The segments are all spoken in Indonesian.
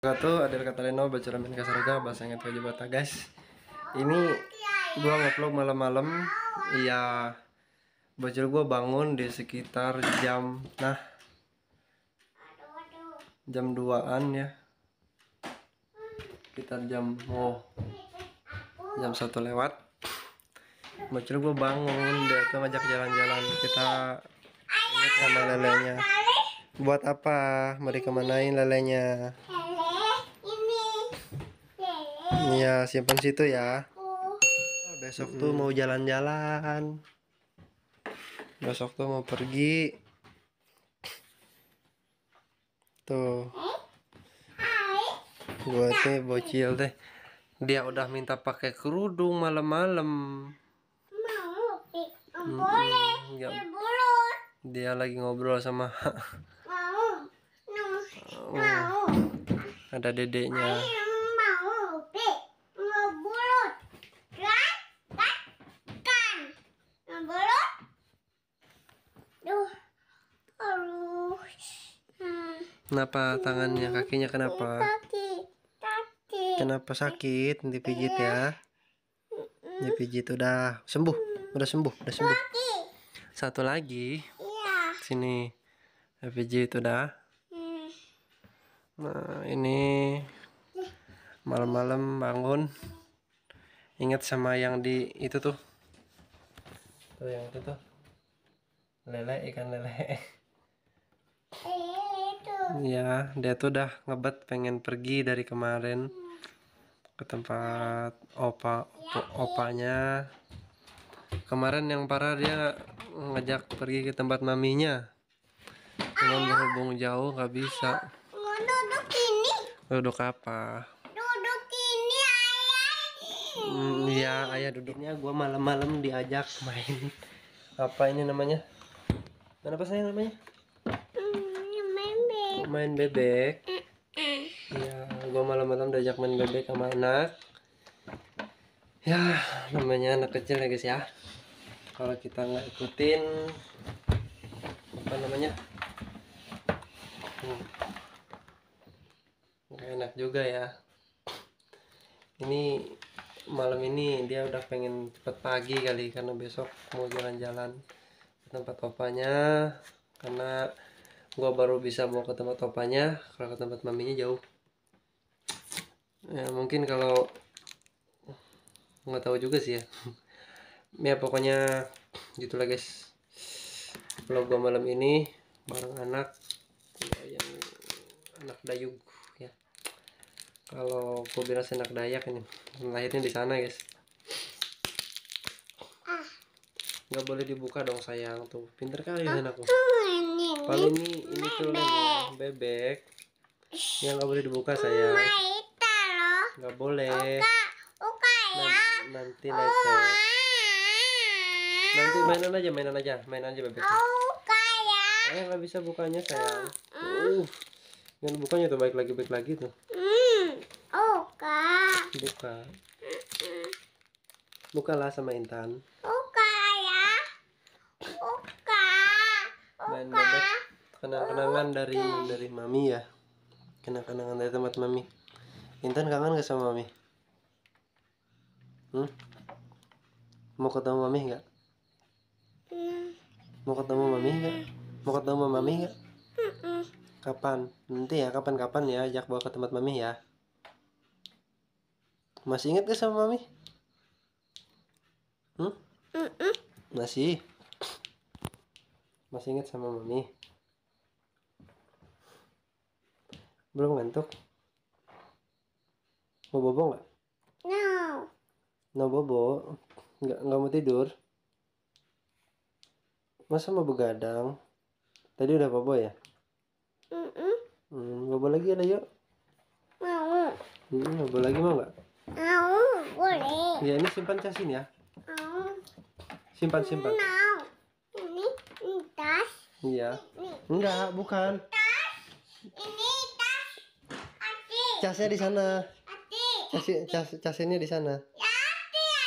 wabarakatuh ada kata Leno baca ramen kasaraga bahasa ingat kau jebat guys ini gua ngevlog malam-malam iya bocil gua bangun di sekitar jam nah jam duaan ya kita jam oh jam satu lewat bocil gua bangun dia tuh ngajak jalan-jalan kita lihat sama lelenya buat apa mereka dikemanain lelenya Iya, simpan situ ya. Oh. Besok hmm. tuh mau jalan-jalan. Besok tuh mau pergi. Tuh. Gue teh bocil deh. Dia udah minta pakai kerudung malam-malam. Hmm, Dia lagi ngobrol sama oh. Ada dedeknya. Kenapa tangannya, kakinya kenapa? Kaki, kaki. Kenapa sakit? Nanti pijit ya. Nanti pijit udah sembuh, udah sembuh, udah sembuh. Satu lagi. Sini. pijit udah. Nah, ini malam-malam bangun ingat sama yang di itu tuh. Tuh yang itu tuh. Lele ikan lele. Eh. Iya, dia tuh udah ngebet pengen pergi dari kemarin ke tempat opa opanya. Kemarin yang parah dia ngajak pergi ke tempat maminya. Cuman berhubung jauh nggak bisa. Mau duduk ini? Duduk apa? Duduk ini ayah. Hmm, iya, mm, ayah duduknya gua malam-malam diajak main apa ini namanya? Mana apa saya namanya? main bebek ya gue malam-malam diajak main bebek sama anak ya namanya anak kecil ya guys ya kalau kita nggak ikutin apa namanya hmm. nggak hmm. enak juga ya ini malam ini dia udah pengen cepet pagi kali karena besok mau jalan-jalan ke tempat opanya karena gue baru bisa mau ke tempat papanya kalau ke tempat maminya jauh ya mungkin kalau nggak tahu juga sih ya ya pokoknya gitulah guys vlog gue malam ini bareng anak yang anak dayung, ya kalau gue bilang anak dayak ini lahirnya di sana guys nggak boleh dibuka dong sayang tuh pinter kali ya, aku kalau ini ini tuh bebek. bebek. Yang nggak boleh dibuka saya. Nggak boleh. ya. Nanti lecet. Oh, nanti ah. mainan aja, mainan aja, mainan aja bebek. Oka oh, ya. Eh, nggak bisa bukanya sayang. Mm. Uh, jangan bukanya tuh baik lagi baik lagi tuh. Mm. Oh, buka Buka. Bukalah sama Intan. dan kenangan kenangan dari dari mami ya kenang-kenangan dari tempat mami Intan kangen gak sama mami hmm? mau ketemu mami nggak hmm. mau ketemu mami nggak mau ketemu mami nggak kapan nanti ya kapan-kapan ya ajak bawa ke tempat mami ya masih ingat gak sama mami hmm? masih masih ingat sama mami? Belum ngantuk? Mau bobo nggak? No. No bobo? Nggak, nggak mau tidur? Masa mau begadang? Tadi udah bobo ya? Mm -mm. Hmm, bobo lagi ada yuk. Mau. Hmm, bobo lagi mau nggak? Mau, boleh. Ya, ini simpan casin ya. Simpan, simpan. Mau tas. Iya. Enggak, bukan. Tas. Ini tas. Ati. Casnya di sana. Ati. Cas, cas casnya di sana. Ya, Ati ya.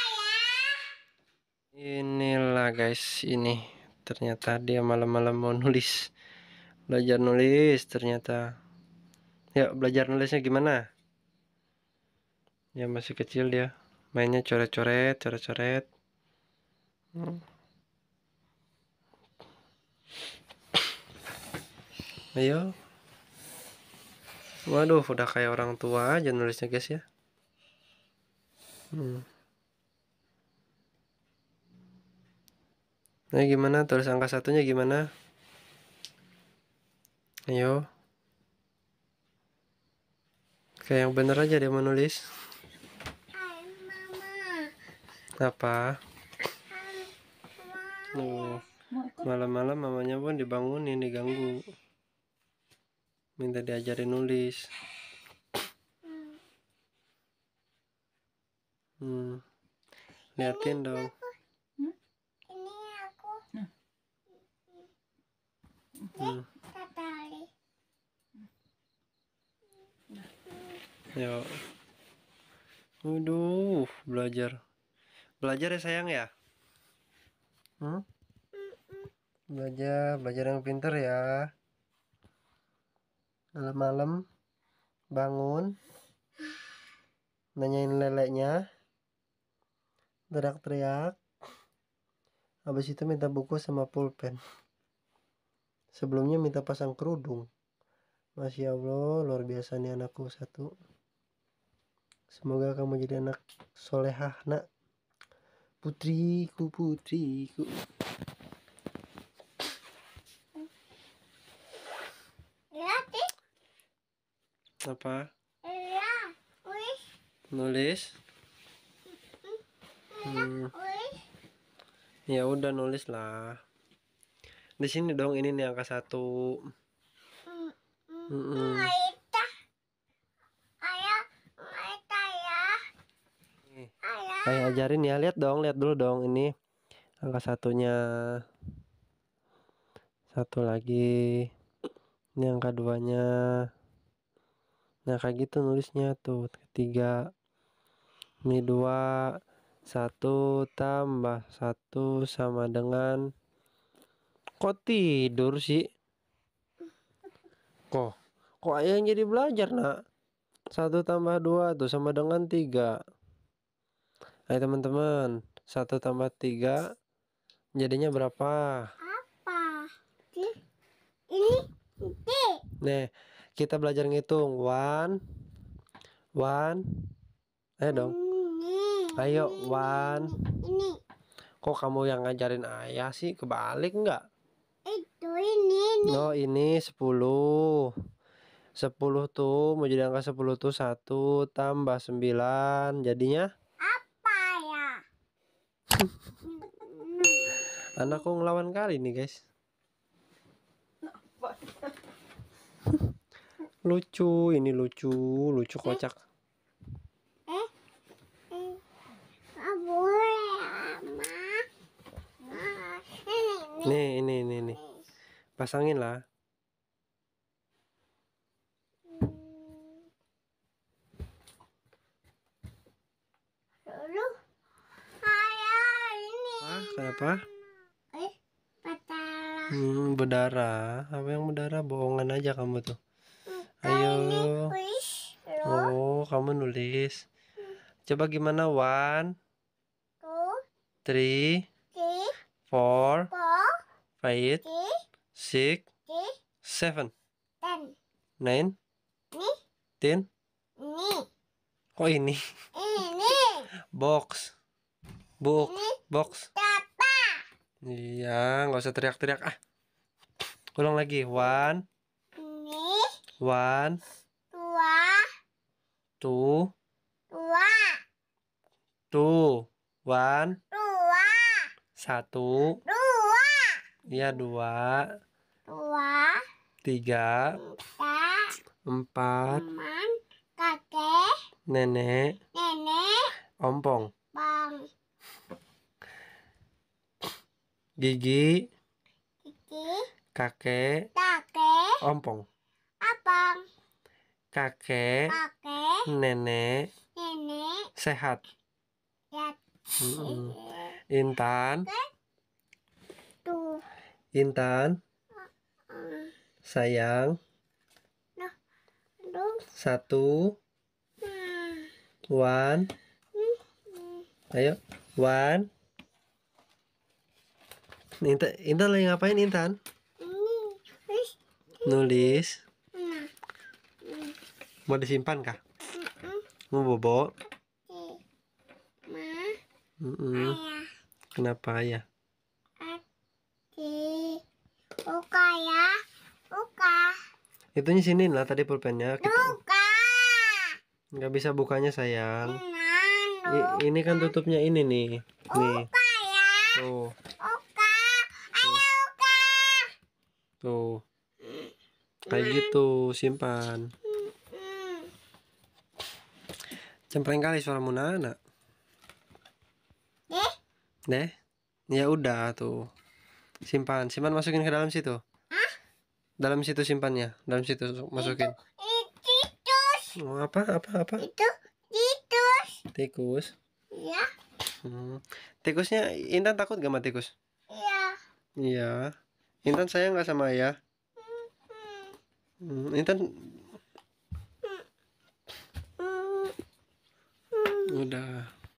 Inilah guys, ini ternyata dia malam-malam mau nulis. Belajar nulis ternyata. Ya, belajar nulisnya gimana? Ya masih kecil dia. Mainnya coret-coret, coret-coret. Hmm. Ayo. Waduh, udah kayak orang tua aja nulisnya guys ya. Hmm. Nah gimana tulis angka satunya gimana? Ayo. Kayak yang bener aja dia menulis. Hai, Mama. Apa? Hai, mama. Oh malam-malam mamanya pun dibangunin diganggu minta diajarin nulis hmm. liatin dong Hmm. yuk nah. hmm. Waduh, ya. belajar. Belajar ya sayang ya? Hmm? belajar belajar yang pinter ya malam-malam bangun nanyain leleknya teriak-teriak habis itu minta buku sama pulpen sebelumnya minta pasang kerudung masih Allah luar biasa nih anakku satu semoga kamu jadi anak solehah nak putriku putriku Apa? Iya, nulis. Iya, hmm. Ya udah nulis lah. Di sini dong ini nih angka satu. Mm, mm. ayo Ayo ya. ajarin ya, lihat dong, lihat dulu dong ini angka satunya. Satu lagi. Ini angka duanya nah kayak gitu nulisnya tuh ketiga, ini dua satu tambah satu sama dengan kok tidur sih kok kok ayah yang jadi belajar nak satu tambah dua tuh sama dengan tiga Ayo teman-teman satu tambah tiga jadinya berapa apa ini ini nih kita belajar ngitung. One, one. Ayo dong. Ayo, one. Kok kamu yang ngajarin ayah sih? Kebalik enggak Itu ini. No, oh, ini sepuluh. Sepuluh tuh mau jadi angka sepuluh tuh satu tambah sembilan jadinya apa ya? Anakku ngelawan kali nih guys. Lucu, ini lucu, lucu eh? kocak. Eh, eh, boleh, ya, Nih, ini, ini, ini. Pasangin lah. apa? Eh, berdarah. Hmm, berdarah. Apa yang berdarah? Bohongan aja kamu tuh. Ayo. Oh, kamu nulis. Hmm. Coba gimana? One, two, three, four, five, six, seven, nine, ten. oh ini? Ini. Box. Book. Box. Iya, nggak usah teriak-teriak ah. Ulang lagi. One, One. two Two. Dua. Two. One. Dua. Satu. Dua. Iya dua. Dua. Tiga. Tiga. Empat. Teman. Kakek. Nenek. Nenek. Ompong. Bang. Gigi. Gigi. Kakek. Kakek. Ompong. Bang. Kakek. Kakek. Nenek. Nenek. Sehat. Sehat. Ya. Hmm. Intan. Tuh. Intan. Uh-uh. Sayang. Nah, Satu. One. Nah. Ayo. One. Intan, Intan lagi ngapain Intan? Nulis. Mau disimpan kah? Mau bobo? Ma. Kenapa ayah? Buka ya. Buka. Itunya sini lah tadi pulpennya. Buka. Nggak bisa bukanya sayang. ini kan tutupnya ini nih. Buka ya. Tuh. Buka. Tuh. Mm. Kayak gitu simpan. Cempreng kali suara Muna anak Deh. Deh. Ya udah tuh. Simpan, simpan masukin ke dalam situ. Hah? Dalam situ simpannya, dalam situ masukin. Itu, tikus. Oh, apa? Apa? Apa? Itu tikus. Tikus. Ya. Hmm. Tikusnya Intan takut gak sama tikus? Iya. Iya. Intan sayang gak sama ayah? Mm-hmm. Hmm. Intan udah